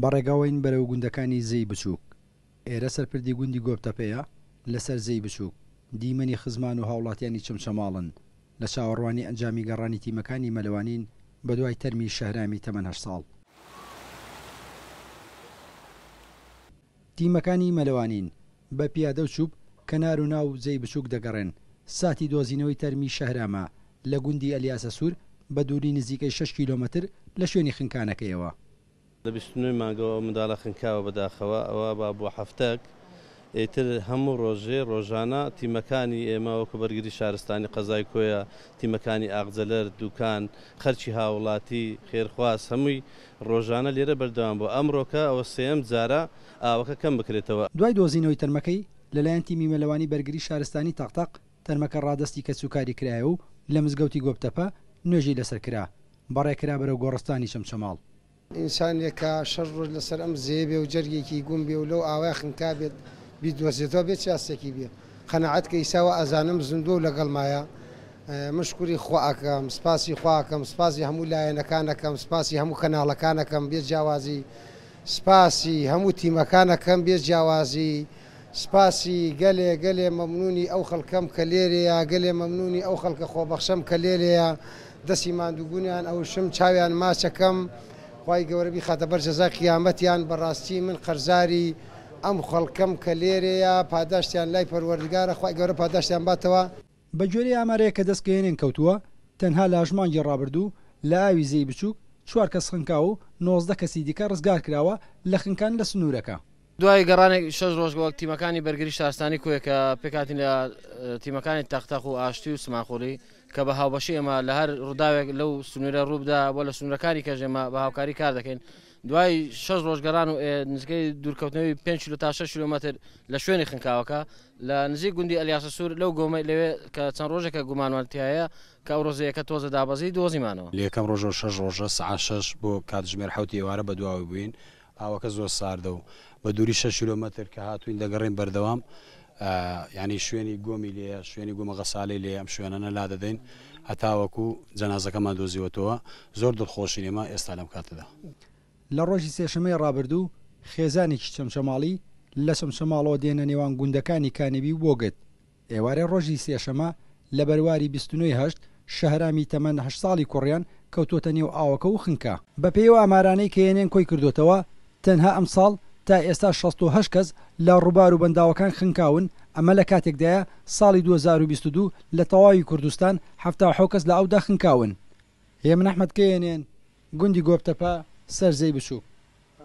بەڕێگاوین بەرەو گوندەکانی زەی بچووک ئێرە سەرپردی گوندی گۆبتەپەیە لەسەر زەی بچووک دیمەنی خزمان و هاوڵاتیانی چمچەماڵن لە چاوەڕوانی ئەنجامی گەڕانی تیمەکانی مەلەوانین بە دوای تەرمی شەهرامی تەمەەن ساڵ تیمەکانی مەلەوانین بە پیادە چوب کەنار و ناو زەی بچووک دەگەڕێن ساتی دۆزینەوەی تەرمی شەهرامە لە گوندی ئەلیاسە سوور بە دووری نزیکەی 6 کیلومتر لە شوێنی خنکانەکەیەوە لە بیستنوی مانگەوە منداڵە خنکاوە بەداخەوە ئەوە با بۆ هەفتەک ئیتر هەموو ڕۆژێ ڕۆژانە تیمەکانی ئێمەوەکو بەرگری شارستانی قەزای کۆیە تیمەکانی ئاغجەلەر دوکان خەرچی هاوڵاتی خێرخواست هەمووی ڕۆژانە لێرە بەردەوام بۆ ئەمڕۆکە ئەوە سێم جارە ئاوەکە کەم بکرێتەوە دوای دۆزینەوەی تەرمەکەی لەلایەن تیمی مەلەوانی بەرگری شارستانی تاقتەق تەرمەکە ڕادستی کە سوکاری کرایە و لە مزگەوتی گۆبتەپە نوێژی لەسەر کرا بەڕێکرا بەرەو گۆڕستانی شەمچەماڵ ئینسانێکە شەڕ لەسەر ئەم زێبێ و جەرگێکی گوم بێ و لەو ئاوای خنکا بێت بیدۆزێتەوە بێت چاستێکی بێ خەنەعات کە ئیساوە ئازانم زندۆ لەگەڵمایە مشکوری خواکەم سپاسی خواکەم سپاسی هەموو لایەنەکانەکەم سپاسی هەموو کەناڵەکانەکەم بێ جیاوازی سپاسی هەموو تیمەکانەکەم بێ جیاوازی سپاسی گەلێ گەلێ مەمنونی ئەو خەڵکەم کە لێرەیە گەلێ مەمنونی ئەو خەڵکە خۆبەخشەم کە لێرەیە دەسی مادووبوونیان ئەو شم چاویان ماچەکەم. خی گەورەبی خاتە بەرجەزا قیامەتیان بەڕاستی من قەرزاری ئەم خەڵکەم کە لێرەیە پاداشتیان لای پەروەردگارە خی گەورە پاداشتیان باتەوە بە جۆری ئامارەیە کە دەستکەێنین کەوتووە تەنها لاژمانگی ڕابردوو لە ئاوی زەی بچووک چوار کەس خنکاو و 90 کەسی دیکە ڕزگار کراوە لە خنکان لە سنوورەکە. دوای گەڕانێک شش ڕۆژ وەک تیمەکانی بەرگری شارستانی کوێ کە پێکاتین لە تیمەکانی تەختەخ و ئاشتی و سماخۆری کە بە هاوبەشی ئێمە لە هەر ڕووداوێک لەو سنوورە ڕووبدا بۆ لە سنوورەکانی کەژێمە بە هاوکاری کار دەکەین دوای شش ڕۆژگەران و نزگەی دوورکەوتنەوەی 5 تا 6 کیلومتر لە شوێنی خنکاوەکە لە نزیک گوندی ئەلیاسە سوور لەو گۆمەی لەوێ کە چەند ڕۆژێکە گومانوانتیایە کە ئەو ڕۆزەیەکە تۆزە دابەزی دۆزیمانەوە لەکەم ڕۆژ و شش ڕۆژە سعشش بۆ کاتژمێر حوتی ئێوارە بە دواوی بووین ئاوەکە زۆر ساردە و بە دووری 6 کیلومتر کە هاتوین دەگەڕین بەردەوام ینی شوێنی گۆمی لێە شوێنی گومەگە ساڵی لێ ئەم شوێنەنە لا دەدەین هەتاوەکو جەنازەکەمان دۆزیوەتەوە زۆر دڵخۆشی ئێمە ئێستا لەم کاتەدا. لە ڕۆژی سێشمەی ڕابردوو خێزانێکی چەمشەماڵی لە چەمشەماڵەوە دێنە نێوان گوندەکانی کانبی بۆگت ئێوارە ڕۆژی سێشەمە لە بەرواری هەشت شەهرامی تەمەەن هە ساڵی کوڕیان کەوتۆتە نێو ئاوەکە و خنکە بە پێی و ئامارانەی کێنێن کۆی کردوتەوە تەنها ئەم ساڵ تا ئێستا 16 کەس لە ڕووبار و بەنداوەکان خنکاون ئەمە لە کاتێکدایە ساڵی 2022 لە تەواوی کوردستان هەفتا کەس لە ئەودا خنکاون هێمن ئەحمد کێنێن گوندی گۆپتەپە سەر زەی بچوو